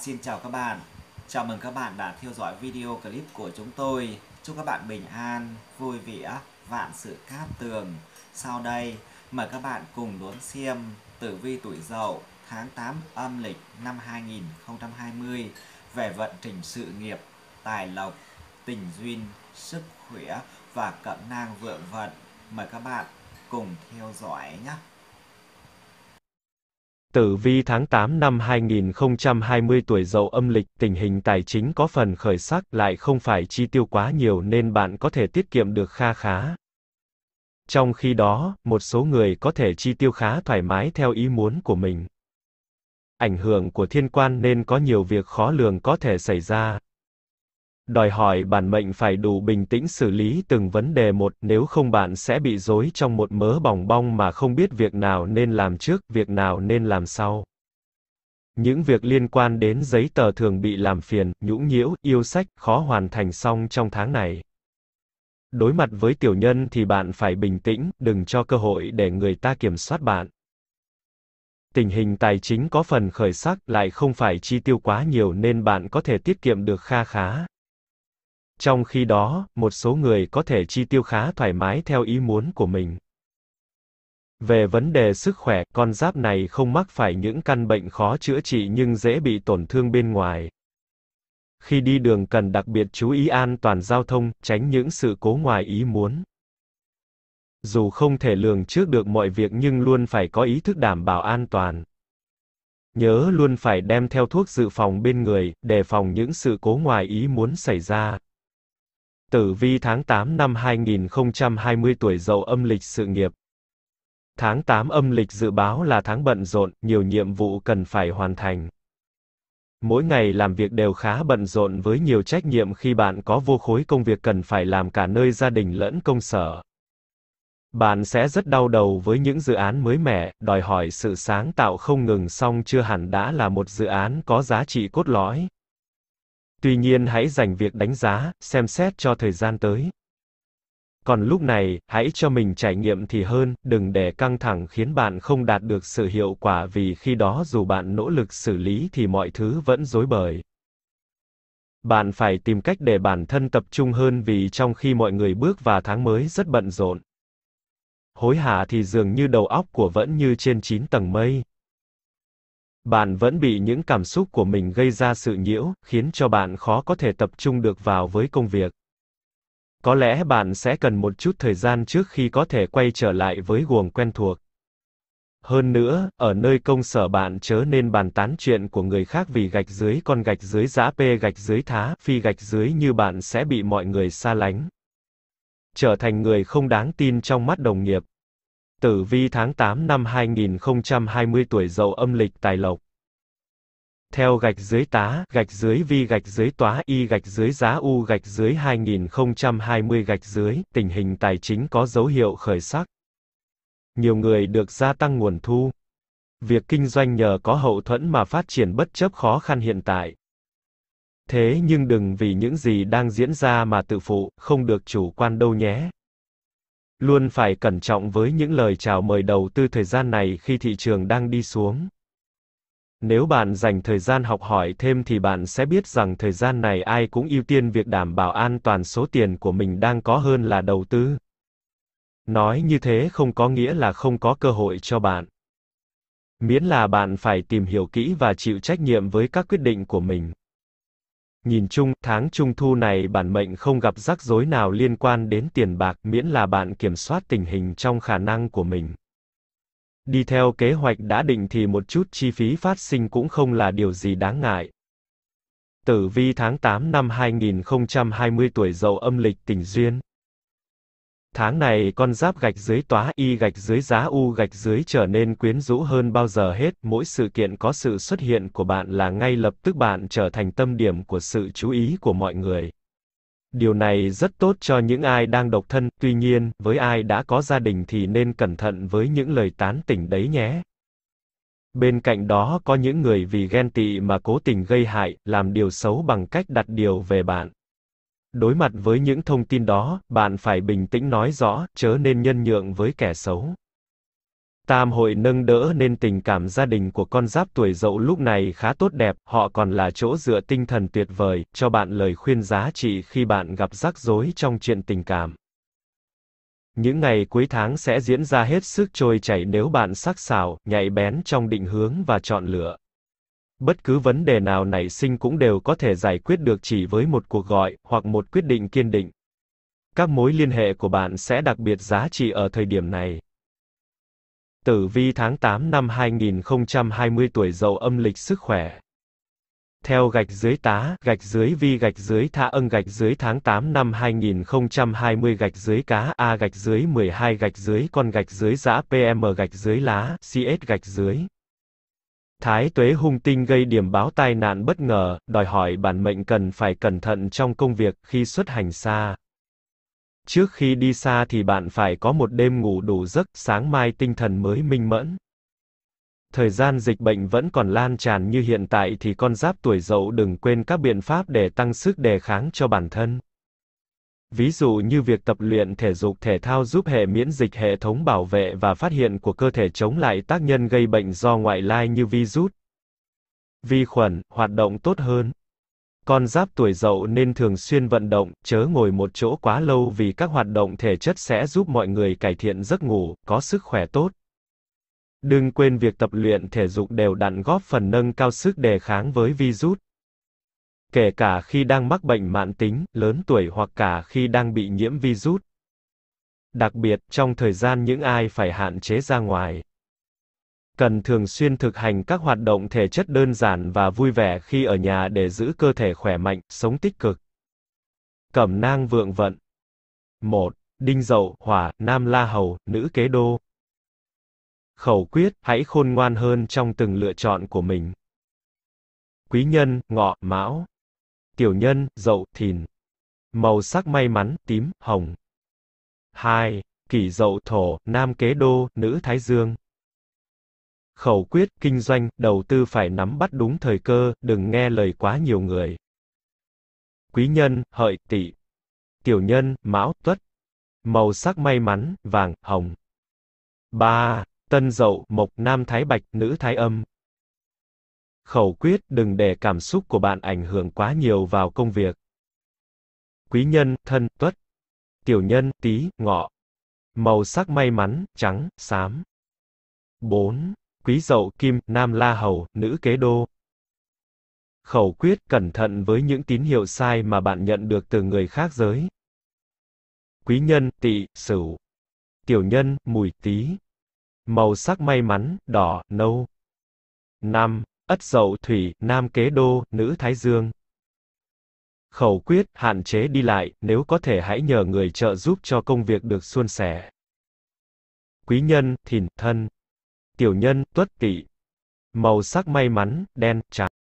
xin chào các bạn. Chào mừng các bạn đã theo dõi video clip của chúng tôi. Chúc các bạn bình an, vui vẻ, vạn sự cát tường. Sau đây, mời các bạn cùng đón xem tử vi tuổi dậu tháng 8 âm lịch năm 2020 về vận trình sự nghiệp, tài lộc, tình duyên, sức khỏe và cẩm nang vượng vận. Mời các bạn cùng theo dõi nhé. Tử vi tháng 8 năm 2020 tuổi dậu âm lịch, tình hình tài chính có phần khởi sắc, lại không phải chi tiêu quá nhiều nên bạn có thể tiết kiệm được kha khá. Trong khi đó, một số người có thể chi tiêu khá thoải mái theo ý muốn của mình. Ảnh hưởng của thiên quan nên có nhiều việc khó lường có thể xảy ra, đòi hỏi bản mệnh phải đủ bình tĩnh xử lý từng vấn đề một, nếu không bạn sẽ bị rối trong một mớ bòng bong mà không biết việc nào nên làm trước, việc nào nên làm sau. Những việc liên quan đến giấy tờ thường bị làm phiền, nhũng nhiễu, yêu sách, khó hoàn thành xong trong tháng này. Đối mặt với tiểu nhân thì bạn phải bình tĩnh, đừng cho cơ hội để người ta kiểm soát bạn. Tình hình tài chính có phần khởi sắc lại không phải chi tiêu quá nhiều nên bạn có thể tiết kiệm được kha khá. Trong khi đó, một số người có thể chi tiêu khá thoải mái theo ý muốn của mình. Về vấn đề sức khỏe, con giáp này không mắc phải những căn bệnh khó chữa trị nhưng dễ bị tổn thương bên ngoài. Khi đi đường cần đặc biệt chú ý an toàn giao thông, tránh những sự cố ngoài ý muốn. Dù không thể lường trước được mọi việc nhưng luôn phải có ý thức đảm bảo an toàn. Nhớ luôn phải đem theo thuốc dự phòng bên người, đề phòng những sự cố ngoài ý muốn xảy ra. Tử vi tháng 8 năm 2020 tuổi dậu âm lịch sự nghiệp. Tháng 8 âm lịch dự báo là tháng bận rộn, nhiều nhiệm vụ cần phải hoàn thành. Mỗi ngày làm việc đều khá bận rộn với nhiều trách nhiệm khi bạn có vô khối công việc cần phải làm cả nơi gia đình lẫn công sở. Bạn sẽ rất đau đầu với những dự án mới mẻ, đòi hỏi sự sáng tạo không ngừng song chưa hẳn đã là một dự án có giá trị cốt lõi. Tuy nhiên hãy dành việc đánh giá, xem xét cho thời gian tới. Còn lúc này, hãy cho mình trải nghiệm thì hơn, đừng để căng thẳng khiến bạn không đạt được sự hiệu quả vì khi đó dù bạn nỗ lực xử lý thì mọi thứ vẫn rối bời. Bạn phải tìm cách để bản thân tập trung hơn vì trong khi mọi người bước vào tháng mới rất bận rộn. Hối hả thì dường như đầu óc của vẫn như trên 9 tầng mây bạn vẫn bị những cảm xúc của mình gây ra sự nhiễu, khiến cho bạn khó có thể tập trung được vào với công việc. Có lẽ bạn sẽ cần một chút thời gian trước khi có thể quay trở lại với guồng quen thuộc. Hơn nữa, ở nơi công sở bạn chớ nên bàn tán chuyện của người khác vì gạch dưới con gạch dưới giã p gạch dưới thá, phi gạch dưới như bạn sẽ bị mọi người xa lánh. Trở thành người không đáng tin trong mắt đồng nghiệp. Tử vi tháng 8 năm 2020 tuổi dậu âm lịch tài lộc. Theo gạch dưới tá, gạch dưới vi gạch dưới tóa y gạch dưới giá u gạch dưới 2020 gạch dưới, tình hình tài chính có dấu hiệu khởi sắc. Nhiều người được gia tăng nguồn thu. Việc kinh doanh nhờ có hậu thuẫn mà phát triển bất chấp khó khăn hiện tại. Thế nhưng đừng vì những gì đang diễn ra mà tự phụ, không được chủ quan đâu nhé. Luôn phải cẩn trọng với những lời chào mời đầu tư thời gian này khi thị trường đang đi xuống. Nếu bạn dành thời gian học hỏi thêm thì bạn sẽ biết rằng thời gian này ai cũng ưu tiên việc đảm bảo an toàn số tiền của mình đang có hơn là đầu tư. Nói như thế không có nghĩa là không có cơ hội cho bạn. Miễn là bạn phải tìm hiểu kỹ và chịu trách nhiệm với các quyết định của mình. Nhìn chung, tháng trung thu này bản mệnh không gặp rắc rối nào liên quan đến tiền bạc miễn là bạn kiểm soát tình hình trong khả năng của mình. Đi theo kế hoạch đã định thì một chút chi phí phát sinh cũng không là điều gì đáng ngại. Tử vi tháng 8 năm 2020 tuổi dậu âm lịch tình duyên. Tháng này con giáp gạch dưới tóa y gạch dưới giá u gạch dưới trở nên quyến rũ hơn bao giờ hết, mỗi sự kiện có sự xuất hiện của bạn là ngay lập tức bạn trở thành tâm điểm của sự chú ý của mọi người. Điều này rất tốt cho những ai đang độc thân, tuy nhiên, với ai đã có gia đình thì nên cẩn thận với những lời tán tỉnh đấy nhé. Bên cạnh đó có những người vì ghen tị mà cố tình gây hại, làm điều xấu bằng cách đặt điều về bạn. Đối mặt với những thông tin đó, bạn phải bình tĩnh nói rõ, chớ nên nhân nhượng với kẻ xấu. Tam hội nâng đỡ nên tình cảm gia đình của con giáp tuổi dậu lúc này khá tốt đẹp, họ còn là chỗ dựa tinh thần tuyệt vời, cho bạn lời khuyên giá trị khi bạn gặp rắc rối trong chuyện tình cảm. Những ngày cuối tháng sẽ diễn ra hết sức trôi chảy nếu bạn sắc sảo, nhạy bén trong định hướng và chọn lựa bất cứ vấn đề nào nảy sinh cũng đều có thể giải quyết được chỉ với một cuộc gọi hoặc một quyết định kiên định. Các mối liên hệ của bạn sẽ đặc biệt giá trị ở thời điểm này. Tử vi tháng 8 năm 2020 tuổi dậu âm lịch sức khỏe. Theo gạch dưới tá, gạch dưới vi gạch dưới tha ân gạch dưới tháng 8 năm 2020 gạch dưới cá A gạch dưới 12 gạch dưới con gạch dưới giã PM gạch dưới lá, CS gạch dưới. Thái tuế hung tinh gây điểm báo tai nạn bất ngờ, đòi hỏi bản mệnh cần phải cẩn thận trong công việc khi xuất hành xa. Trước khi đi xa thì bạn phải có một đêm ngủ đủ giấc, sáng mai tinh thần mới minh mẫn. Thời gian dịch bệnh vẫn còn lan tràn như hiện tại thì con giáp tuổi dậu đừng quên các biện pháp để tăng sức đề kháng cho bản thân ví dụ như việc tập luyện thể dục thể thao giúp hệ miễn dịch hệ thống bảo vệ và phát hiện của cơ thể chống lại tác nhân gây bệnh do ngoại lai như virus, vi khuẩn, hoạt động tốt hơn. Con giáp tuổi dậu nên thường xuyên vận động, chớ ngồi một chỗ quá lâu vì các hoạt động thể chất sẽ giúp mọi người cải thiện giấc ngủ, có sức khỏe tốt. Đừng quên việc tập luyện thể dục đều đặn góp phần nâng cao sức đề kháng với virus kể cả khi đang mắc bệnh mãn tính, lớn tuổi hoặc cả khi đang bị nhiễm virus. Đặc biệt, trong thời gian những ai phải hạn chế ra ngoài, cần thường xuyên thực hành các hoạt động thể chất đơn giản và vui vẻ khi ở nhà để giữ cơ thể khỏe mạnh, sống tích cực. Cẩm nang vượng vận 1. Đinh dậu, hỏa, nam la hầu, nữ kế đô. Khẩu quyết, hãy khôn ngoan hơn trong từng lựa chọn của mình. Quý nhân, ngọ, mão tiểu nhân, dậu, thìn. Màu sắc may mắn, tím, hồng. 2. Kỷ dậu thổ, nam kế đô, nữ thái dương. Khẩu quyết, kinh doanh, đầu tư phải nắm bắt đúng thời cơ, đừng nghe lời quá nhiều người. Quý nhân, hợi, tỵ. Tiểu nhân, mão, tuất. Màu sắc may mắn, vàng, hồng. 3. Tân dậu, mộc, nam thái bạch, nữ thái âm khẩu quyết đừng để cảm xúc của bạn ảnh hưởng quá nhiều vào công việc. Quý nhân, thân, tuất. Tiểu nhân, tí, ngọ. Màu sắc may mắn, trắng, xám. 4. Quý dậu kim, nam la hầu, nữ kế đô. Khẩu quyết cẩn thận với những tín hiệu sai mà bạn nhận được từ người khác giới. Quý nhân, tỵ, sửu. Tiểu nhân, mùi tí. Màu sắc may mắn, đỏ, nâu. 5. Ất Dậu Thủy, Nam Kế Đô, Nữ Thái Dương. Khẩu quyết, hạn chế đi lại, nếu có thể hãy nhờ người trợ giúp cho công việc được suôn sẻ. Quý nhân, thìn, thân. Tiểu nhân, tuất tỵ Màu sắc may mắn, đen, trắng.